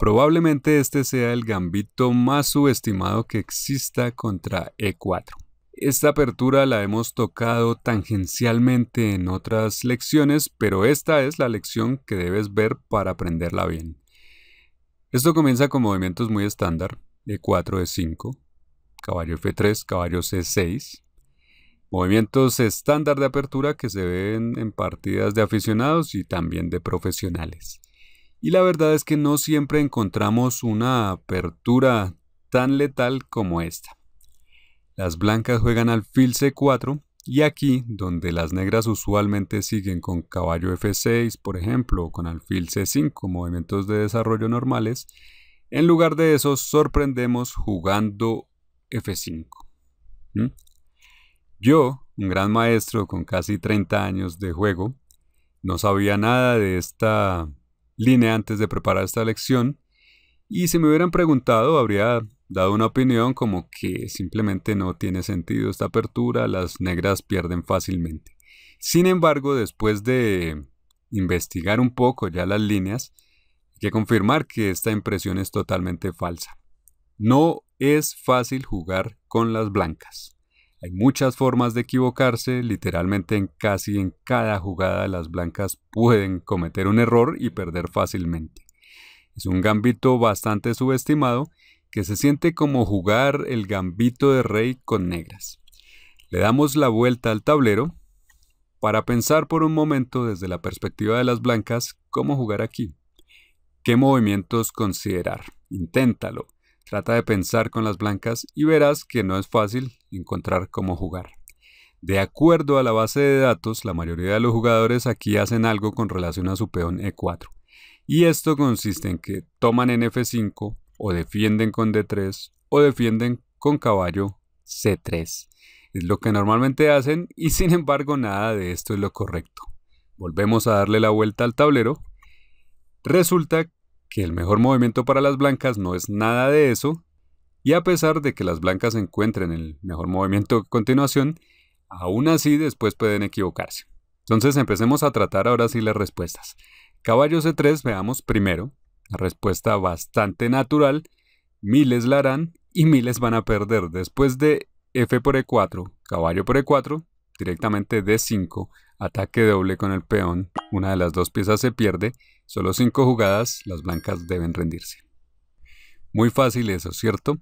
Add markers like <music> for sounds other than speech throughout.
Probablemente este sea el gambito más subestimado que exista contra E4. Esta apertura la hemos tocado tangencialmente en otras lecciones, pero esta es la lección que debes ver para aprenderla bien. Esto comienza con movimientos muy estándar, E4, E5, caballo F3, caballo C6. Movimientos estándar de apertura que se ven en partidas de aficionados y también de profesionales. Y la verdad es que no siempre encontramos una apertura tan letal como esta. Las blancas juegan alfil C4 y aquí, donde las negras usualmente siguen con caballo F6, por ejemplo, o con alfil C5, movimientos de desarrollo normales, en lugar de eso sorprendemos jugando F5. Yo, un gran maestro con casi 30 años de juego, no sabía nada de esta Línea antes de preparar esta lección y si me hubieran preguntado habría dado una opinión como que simplemente no tiene sentido esta apertura, las negras pierden fácilmente. Sin embargo, después de investigar un poco ya las líneas, hay que confirmar que esta impresión es totalmente falsa. No es fácil jugar con las blancas. Hay muchas formas de equivocarse, literalmente en casi en cada jugada las blancas pueden cometer un error y perder fácilmente. Es un gambito bastante subestimado que se siente como jugar el gambito de rey con negras. Le damos la vuelta al tablero para pensar por un momento desde la perspectiva de las blancas cómo jugar aquí. ¿Qué movimientos considerar? Inténtalo. Trata de pensar con las blancas y verás que no es fácil encontrar cómo jugar. De acuerdo a la base de datos, la mayoría de los jugadores aquí hacen algo con relación a su peón E4. Y esto consiste en que toman en F5 o defienden con D3 o defienden con caballo C3. Es lo que normalmente hacen y <laughs> sin embargo nada de esto es lo correcto. Volvemos a darle la vuelta al tablero. Resulta que el mejor movimiento para las blancas no es nada de eso, y a pesar de que las blancas encuentren el mejor movimiento a continuación, aún así después pueden equivocarse. Entonces empecemos a tratar ahora sí las respuestas. Caballo C3, veamos primero, la respuesta bastante natural, miles la harán y miles van a perder. Después de F por E4, caballo por E4, directamente D5, ataque doble con el peón, una de las dos piezas se pierde, solo cinco jugadas, las blancas deben rendirse. Muy fácil eso, ¿cierto?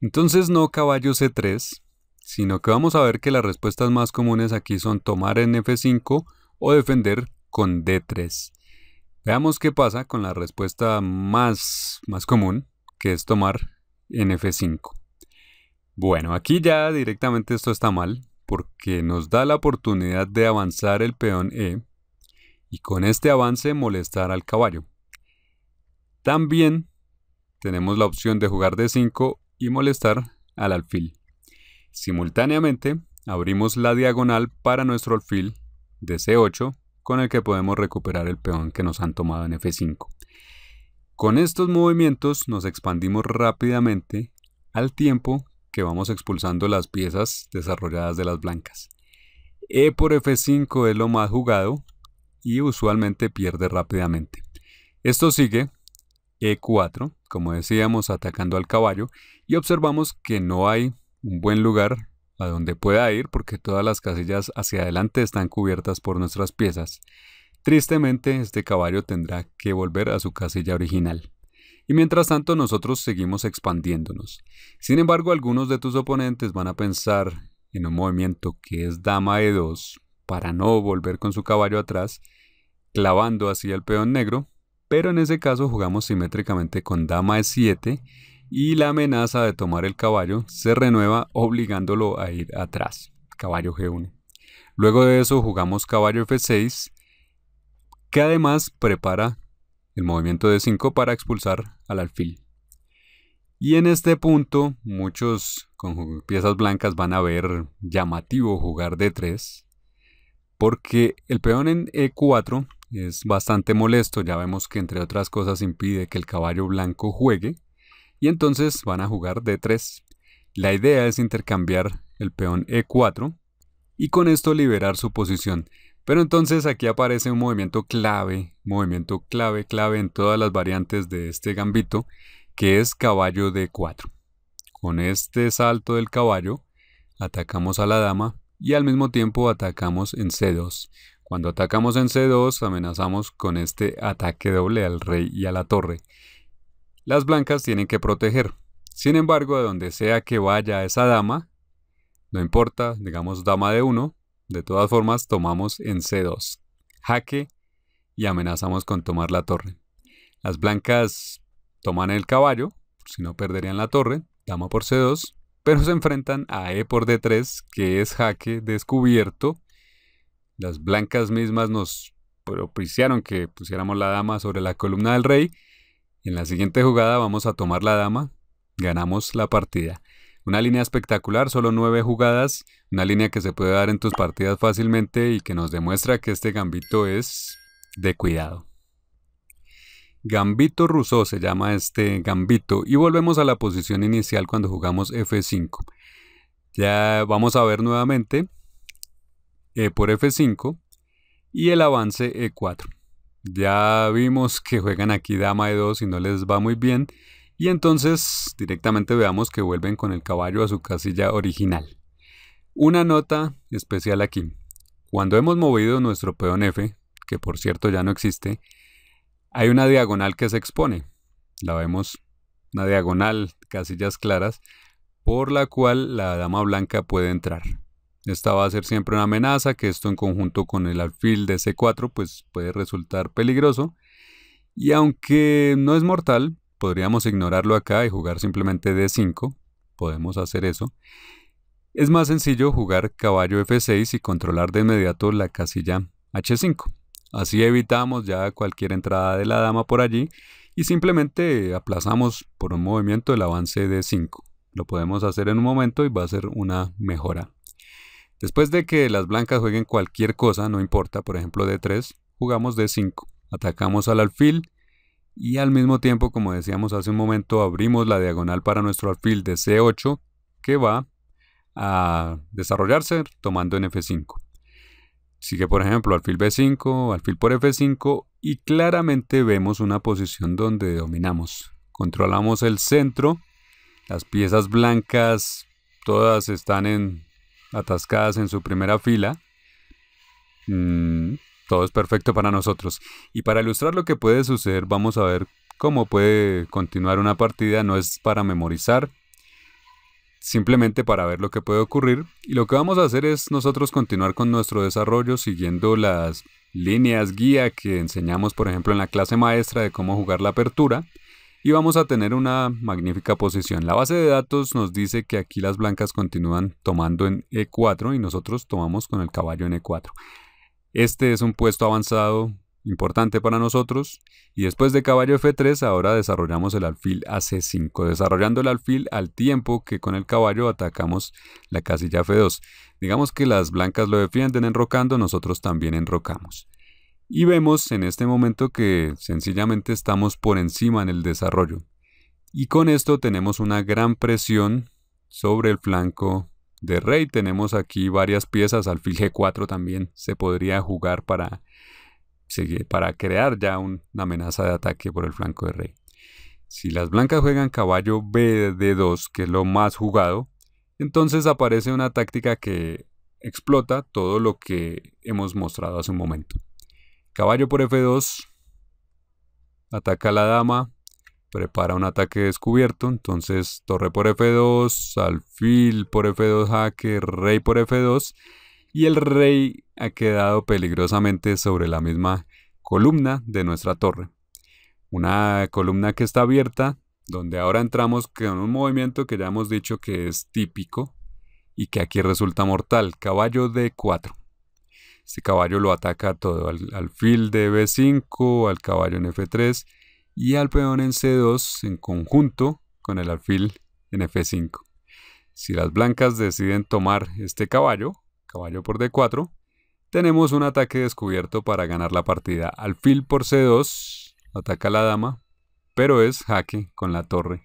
Entonces no caballo C3, sino que vamos a ver que las respuestas más comunes aquí son tomar en F5 o defender con D3. Veamos qué pasa con la respuesta más, más común, que es tomar en F5. Bueno, aquí ya directamente esto está mal, porque nos da la oportunidad de avanzar el peón E y con este avance molestar al caballo. También tenemos la opción de jugar d 5 y molestar al alfil. Simultáneamente abrimos la diagonal para nuestro alfil de C8 con el que podemos recuperar el peón que nos han tomado en F5. Con estos movimientos nos expandimos rápidamente al tiempo que vamos expulsando las piezas desarrolladas de las blancas. E por F5 es lo más jugado y usualmente pierde rápidamente. Esto sigue E4, como decíamos, atacando al caballo y observamos que no hay un buen lugar a donde pueda ir porque todas las casillas hacia adelante están cubiertas por nuestras piezas. Tristemente, este caballo tendrá que volver a su casilla original y mientras tanto nosotros seguimos expandiéndonos. Sin embargo, algunos de tus oponentes van a pensar en un movimiento que es dama e2 para no volver con su caballo atrás, clavando así el peón negro, pero en ese caso jugamos simétricamente con dama e7 y la amenaza de tomar el caballo se renueva obligándolo a ir atrás, caballo g1. Luego de eso jugamos caballo f6, que además prepara el movimiento de 5 para expulsar al alfil. Y en este punto, muchos con piezas blancas van a ver llamativo jugar de 3, porque el peón en E4 es bastante molesto, ya vemos que entre otras cosas impide que el caballo blanco juegue, y entonces van a jugar de 3. La idea es intercambiar el peón E4 y con esto liberar su posición. Pero entonces aquí aparece un movimiento clave, movimiento clave, clave en todas las variantes de este gambito, que es caballo D4. Con este salto del caballo, atacamos a la dama y al mismo tiempo atacamos en C2. Cuando atacamos en C2, amenazamos con este ataque doble al rey y a la torre. Las blancas tienen que proteger. Sin embargo, a donde sea que vaya esa dama, no importa, digamos dama de 1, de todas formas, tomamos en C2, jaque y amenazamos con tomar la torre. Las blancas toman el caballo, si no perderían la torre, dama por C2, pero se enfrentan a E por D3, que es jaque descubierto. Las blancas mismas nos propiciaron que pusiéramos la dama sobre la columna del rey. En la siguiente jugada vamos a tomar la dama, ganamos la partida. Una línea espectacular, solo nueve jugadas, una línea que se puede dar en tus partidas fácilmente y que nos demuestra que este gambito es de cuidado. Gambito ruso se llama este gambito y volvemos a la posición inicial cuando jugamos F5. Ya vamos a ver nuevamente E por F5 y el avance E4. Ya vimos que juegan aquí dama E2 y no les va muy bien y entonces directamente veamos que vuelven con el caballo a su casilla original. Una nota especial aquí. Cuando hemos movido nuestro peón F, que por cierto ya no existe, hay una diagonal que se expone. La vemos, una diagonal, casillas claras, por la cual la dama blanca puede entrar. Esta va a ser siempre una amenaza, que esto en conjunto con el alfil de C4 pues puede resultar peligroso. Y aunque no es mortal, Podríamos ignorarlo acá y jugar simplemente D5. Podemos hacer eso. Es más sencillo jugar caballo F6 y controlar de inmediato la casilla H5. Así evitamos ya cualquier entrada de la dama por allí y simplemente aplazamos por un movimiento el avance de 5. Lo podemos hacer en un momento y va a ser una mejora. Después de que las blancas jueguen cualquier cosa, no importa, por ejemplo D3, jugamos D5. Atacamos al alfil y al mismo tiempo, como decíamos hace un momento, abrimos la diagonal para nuestro alfil de C8 que va a desarrollarse tomando en F5. Sigue, por ejemplo, alfil B5, alfil por F5 y claramente vemos una posición donde dominamos. Controlamos el centro, las piezas blancas todas están atascadas en su primera fila. Mm, todo es perfecto para nosotros. Y para ilustrar lo que puede suceder, vamos a ver cómo puede continuar una partida. No es para memorizar, simplemente para ver lo que puede ocurrir. Y lo que vamos a hacer es nosotros continuar con nuestro desarrollo siguiendo las líneas guía que enseñamos, por ejemplo, en la clase maestra de cómo jugar la apertura. Y vamos a tener una magnífica posición. La base de datos nos dice que aquí las blancas continúan tomando en E4 y nosotros tomamos con el caballo en E4. Este es un puesto avanzado importante para nosotros y después de caballo F3 ahora desarrollamos el alfil a C5, desarrollando el alfil al tiempo que con el caballo atacamos la casilla F2. Digamos que las blancas lo defienden enrocando, nosotros también enrocamos. Y vemos en este momento que sencillamente estamos por encima en el desarrollo. Y con esto tenemos una gran presión sobre el flanco de rey. Tenemos aquí varias piezas, alfil g4 también se podría jugar para, para crear ya una amenaza de ataque por el flanco de rey. Si las blancas juegan caballo bd 2, que es lo más jugado, entonces aparece una táctica que explota todo lo que hemos mostrado hace un momento. Caballo por f2, ataca a la dama, prepara un ataque descubierto, entonces torre por f2, alfil por f2 jaque, rey por f2 y el rey ha quedado peligrosamente sobre la misma columna de nuestra torre. Una columna que está abierta, donde ahora entramos con un movimiento que ya hemos dicho que es típico y que aquí resulta mortal, caballo d4. Este caballo lo ataca todo, al alfil de b5, al caballo en f3 y al peón en C2 en conjunto con el alfil en F5. Si las blancas deciden tomar este caballo, caballo por D4, tenemos un ataque descubierto para ganar la partida. Alfil por C2, ataca la dama, pero es jaque con la torre.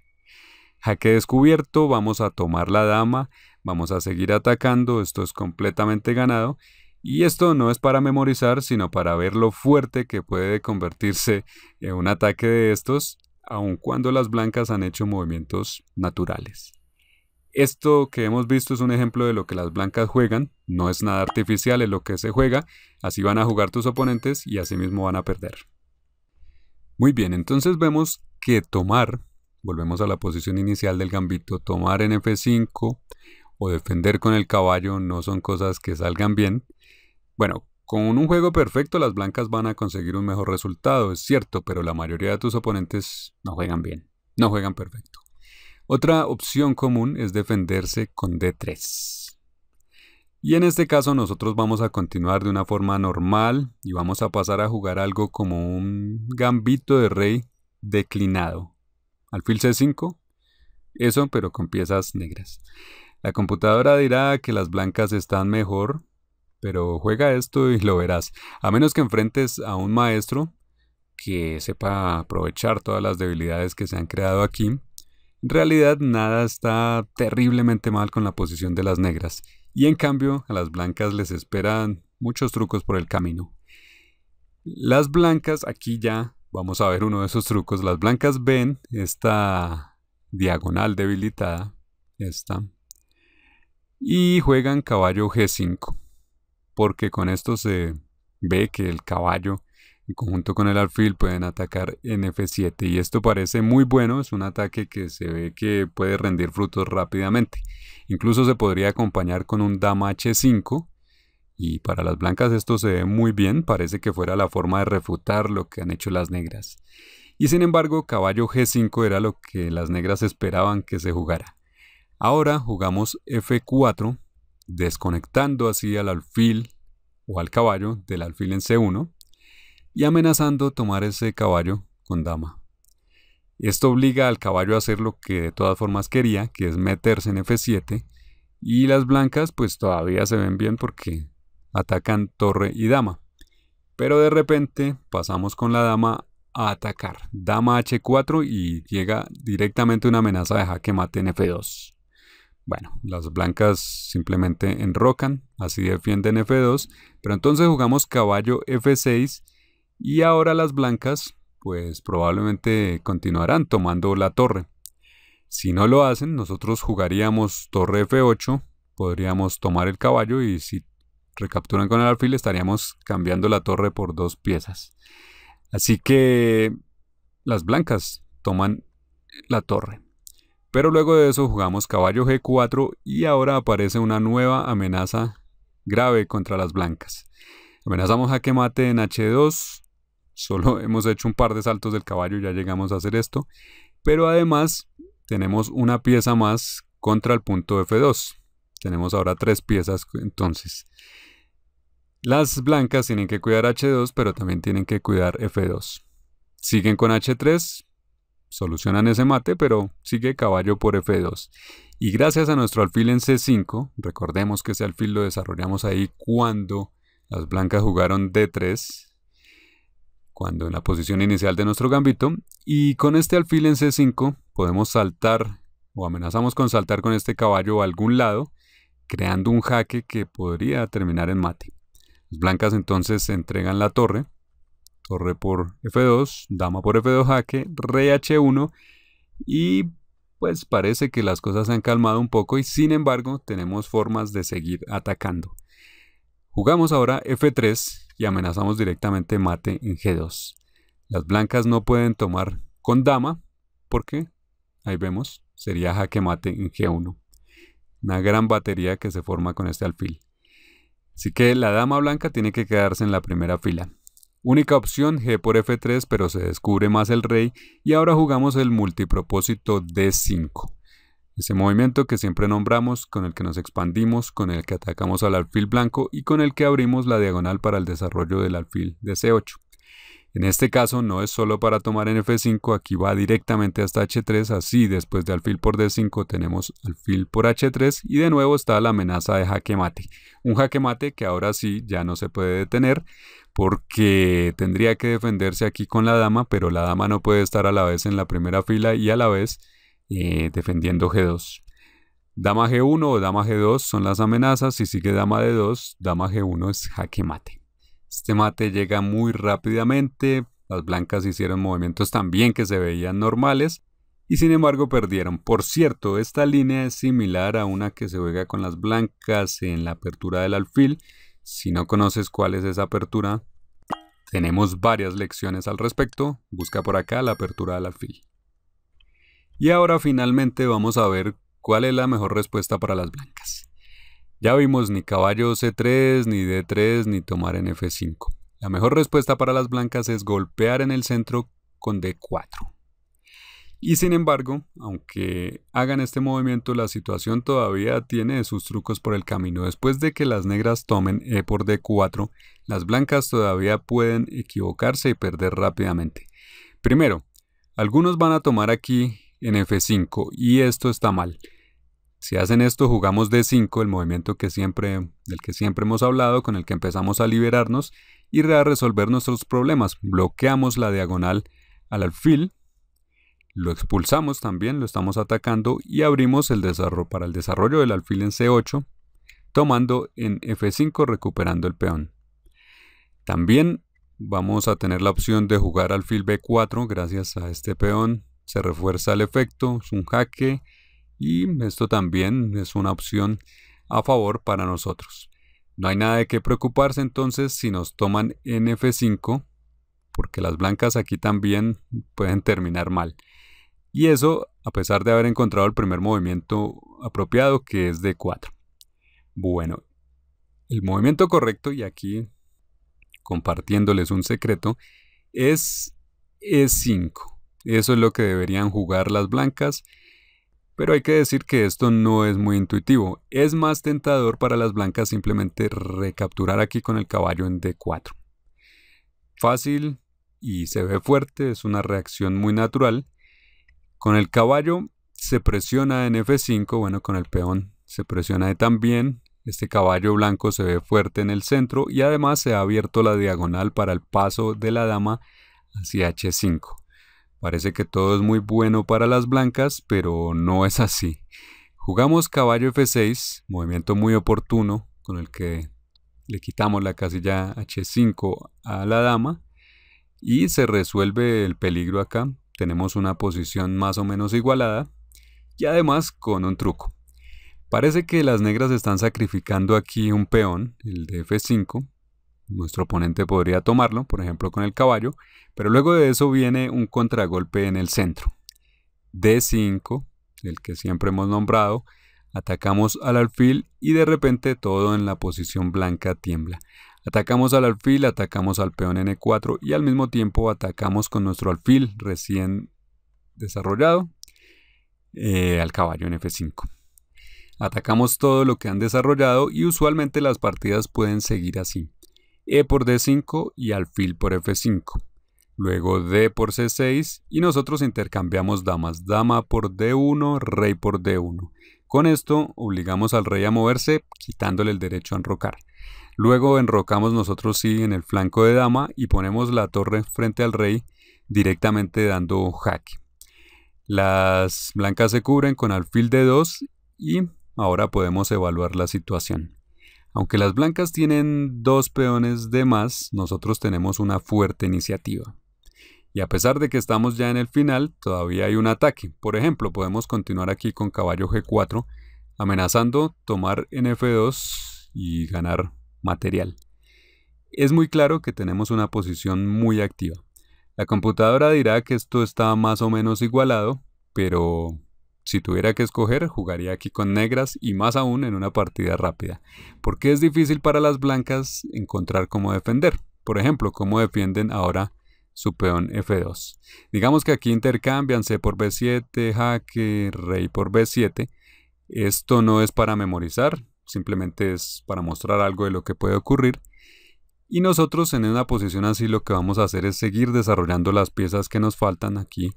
Jaque descubierto, vamos a tomar la dama, vamos a seguir atacando, esto es completamente ganado. Y esto no es para memorizar, sino para ver lo fuerte que puede convertirse en un ataque de estos, aun cuando las blancas han hecho movimientos naturales. Esto que hemos visto es un ejemplo de lo que las blancas juegan, no es nada artificial, en lo que se juega, así van a jugar tus oponentes y así mismo van a perder. Muy bien, entonces vemos que tomar, volvemos a la posición inicial del gambito, tomar en F5 o defender con el caballo no son cosas que salgan bien, bueno, con un juego perfecto las blancas van a conseguir un mejor resultado, es cierto, pero la mayoría de tus oponentes no juegan bien, no juegan perfecto. Otra opción común es defenderse con D3. Y en este caso nosotros vamos a continuar de una forma normal y vamos a pasar a jugar algo como un gambito de rey declinado. Alfil C5, eso pero con piezas negras. La computadora dirá que las blancas están mejor pero juega esto y lo verás. A menos que enfrentes a un maestro que sepa aprovechar todas las debilidades que se han creado aquí, en realidad nada está terriblemente mal con la posición de las negras. Y en cambio, a las blancas les esperan muchos trucos por el camino. Las blancas, aquí ya vamos a ver uno de esos trucos. Las blancas ven esta diagonal debilitada, esta, y juegan caballo G5 porque con esto se ve que el caballo en conjunto con el alfil pueden atacar en f7 y esto parece muy bueno, es un ataque que se ve que puede rendir frutos rápidamente. Incluso se podría acompañar con un dama h5 y para las blancas esto se ve muy bien, parece que fuera la forma de refutar lo que han hecho las negras. Y sin embargo, caballo g5 era lo que las negras esperaban que se jugara. Ahora jugamos f4 desconectando así al alfil o al caballo del alfil en C1 y amenazando tomar ese caballo con dama. Esto obliga al caballo a hacer lo que de todas formas quería, que es meterse en F7 y las blancas pues todavía se ven bien porque atacan torre y dama. Pero de repente pasamos con la dama a atacar. Dama H4 y llega directamente una amenaza de jaque mate en F2. Bueno, las blancas simplemente enrocan, así defienden F2, pero entonces jugamos caballo F6 y ahora las blancas pues probablemente continuarán tomando la torre. Si no lo hacen, nosotros jugaríamos torre F8, podríamos tomar el caballo y si recapturan con el alfil estaríamos cambiando la torre por dos piezas. Así que las blancas toman la torre. Pero luego de eso jugamos caballo G4 y ahora aparece una nueva amenaza grave contra las blancas. Amenazamos a que mate en H2. Solo <laughs> hemos hecho un par de saltos del caballo y ya llegamos a hacer esto. Pero además tenemos una pieza más contra el punto F2. Tenemos ahora tres piezas entonces. Las blancas tienen que cuidar H2, pero también tienen que cuidar F2. Siguen con H3, solucionan ese mate, pero sigue caballo por F2. Y gracias a nuestro alfil en C5, recordemos que ese alfil lo desarrollamos ahí cuando las blancas jugaron D3, cuando en la posición inicial de nuestro gambito, y con este alfil en C5 podemos saltar o amenazamos con saltar con este caballo a algún lado, creando un jaque que podría terminar en mate. Las blancas entonces entregan la torre, Corre por F2, dama por F2 jaque, rey H1 y pues parece que las cosas se han calmado un poco y sin embargo tenemos formas de seguir atacando. Jugamos ahora F3 y amenazamos directamente mate en G2. Las blancas no pueden tomar con dama porque, ahí vemos, sería jaque mate en G1. Una gran batería que se forma con este alfil. Así que la dama blanca tiene que quedarse en la primera fila. Única opción G por F3 pero se descubre más el rey y ahora jugamos el multipropósito D5. Ese movimiento que siempre nombramos, con el que nos expandimos, con el que atacamos al alfil blanco y con el que abrimos la diagonal para el desarrollo del alfil de C8. En este caso no es solo para tomar en F5, aquí va directamente hasta H3, así después de alfil por D5 tenemos alfil por H3 y de nuevo está la amenaza de jaque mate. Un jaque mate que ahora sí ya no se puede detener porque tendría que defenderse aquí con la dama, pero la dama no puede estar a la vez en la primera fila y a la vez eh, defendiendo G2. Dama G1 o dama G2 son las amenazas, si sigue dama D2, dama G1 es jaque mate. Este mate llega muy rápidamente, las blancas hicieron movimientos también que se veían normales y sin embargo perdieron. Por cierto, esta línea es similar a una que se juega con las blancas en la apertura del alfil. Si no conoces cuál es esa apertura, tenemos varias lecciones al respecto. Busca por acá la apertura del alfil. Y ahora finalmente vamos a ver cuál es la mejor respuesta para las blancas. Ya vimos ni caballo C3, ni D3, ni tomar en F5. La mejor respuesta para las blancas es golpear en el centro con D4. Y sin embargo, aunque hagan este movimiento, la situación todavía tiene sus trucos por el camino. Después de que las negras tomen E por D4, las blancas todavía pueden equivocarse y perder rápidamente. Primero, algunos van a tomar aquí en F5 y esto está mal. Si hacen esto, jugamos D5, el movimiento que siempre, del que siempre hemos hablado, con el que empezamos a liberarnos y a resolver nuestros problemas. Bloqueamos la diagonal al alfil, lo expulsamos también, lo estamos atacando y abrimos el desarrollo, para el desarrollo del alfil en C8, tomando en F5 recuperando el peón. También vamos a tener la opción de jugar alfil B4 gracias a este peón. Se refuerza el efecto, es un jaque y esto también es una opción a favor para nosotros. No hay nada de qué preocuparse entonces si nos toman en F5, porque las blancas aquí también pueden terminar mal. Y eso a pesar de haber encontrado el primer movimiento apropiado que es d 4. Bueno, el movimiento correcto, y aquí compartiéndoles un secreto, es E5. Eso es lo que deberían jugar las blancas pero hay que decir que esto no es muy intuitivo. Es más tentador para las blancas simplemente recapturar aquí con el caballo en D4. Fácil y se ve fuerte, es una reacción muy natural. Con el caballo se presiona en F5, bueno, con el peón se presiona e también. Este caballo blanco se ve fuerte en el centro y además se ha abierto la diagonal para el paso de la dama hacia H5. Parece que todo es muy bueno para las blancas, pero no es así. Jugamos caballo F6, movimiento muy oportuno, con el que le quitamos la casilla H5 a la dama y se resuelve el peligro acá. Tenemos una posición más o menos igualada y además con un truco. Parece que las negras están sacrificando aquí un peón, el de F5, nuestro oponente podría tomarlo, por ejemplo, con el caballo, pero luego de eso viene un contragolpe en el centro. D5, el que siempre hemos nombrado, atacamos al alfil y de repente todo en la posición blanca tiembla. Atacamos al alfil, atacamos al peón N4 y al mismo tiempo atacamos con nuestro alfil recién desarrollado eh, al caballo en F5. Atacamos todo lo que han desarrollado y usualmente las partidas pueden seguir así. E por D5 y alfil por F5. Luego D por C6 y nosotros intercambiamos damas. Dama por D1, rey por D1. Con esto obligamos al rey a moverse quitándole el derecho a enrocar. Luego enrocamos nosotros sí en el flanco de dama y ponemos la torre frente al rey directamente dando jaque. Las blancas se cubren con alfil D2 y ahora podemos evaluar la situación. Aunque las blancas tienen dos peones de más, nosotros tenemos una fuerte iniciativa. Y a pesar de que estamos ya en el final, todavía hay un ataque. Por ejemplo, podemos continuar aquí con caballo G4, amenazando tomar nf 2 y ganar material. Es muy claro que tenemos una posición muy activa. La computadora dirá que esto está más o menos igualado, pero si tuviera que escoger, jugaría aquí con negras y más aún en una partida rápida, porque es difícil para las blancas encontrar cómo defender. Por ejemplo, cómo defienden ahora su peón F2. Digamos que aquí intercambian C por B7, jaque, rey por B7. Esto no es para memorizar, simplemente es para mostrar algo de lo que puede ocurrir. Y nosotros en una posición así lo que vamos a hacer es seguir desarrollando las piezas que nos faltan aquí,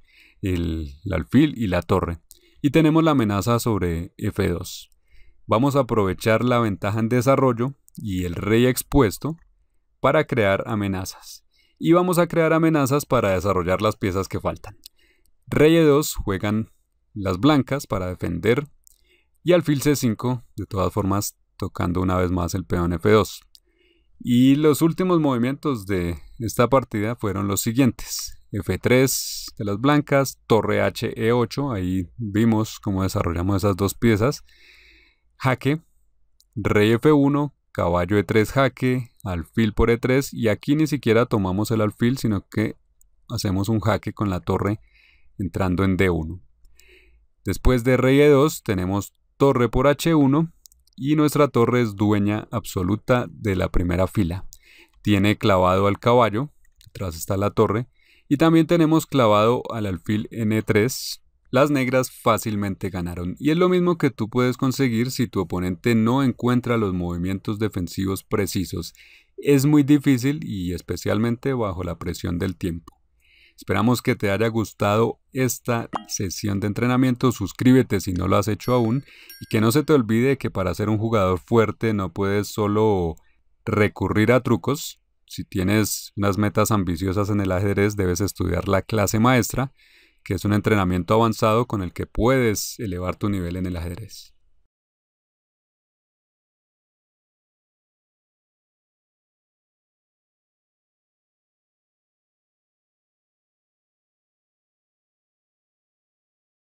el, el alfil y la torre y tenemos la amenaza sobre F2. Vamos a aprovechar la ventaja en desarrollo y el rey expuesto para crear amenazas. Y vamos a crear amenazas para desarrollar las piezas que faltan. Rey E2 juegan las blancas para defender y alfil C5 de todas formas tocando una vez más el peón F2. Y los últimos movimientos de esta partida fueron los siguientes. F3 de las blancas, torre H E8, ahí vimos cómo desarrollamos esas dos piezas, jaque, rey F1, caballo E3 jaque, alfil por E3 y aquí ni siquiera tomamos el alfil, sino que hacemos un jaque con la torre entrando en D1. Después de rey E2 tenemos torre por H1 y nuestra torre es dueña absoluta de la primera fila. Tiene clavado al caballo, detrás está la torre, y también tenemos clavado al alfil N3. Las negras fácilmente ganaron y es lo mismo que tú puedes conseguir si tu oponente no encuentra los movimientos defensivos precisos. Es muy difícil y especialmente bajo la presión del tiempo. Esperamos que te haya gustado esta sesión de entrenamiento. Suscríbete si no lo has hecho aún y que no se te olvide que para ser un jugador fuerte no puedes solo recurrir a trucos, si tienes unas metas ambiciosas en el ajedrez, debes estudiar la clase maestra, que es un entrenamiento avanzado con el que puedes elevar tu nivel en el ajedrez.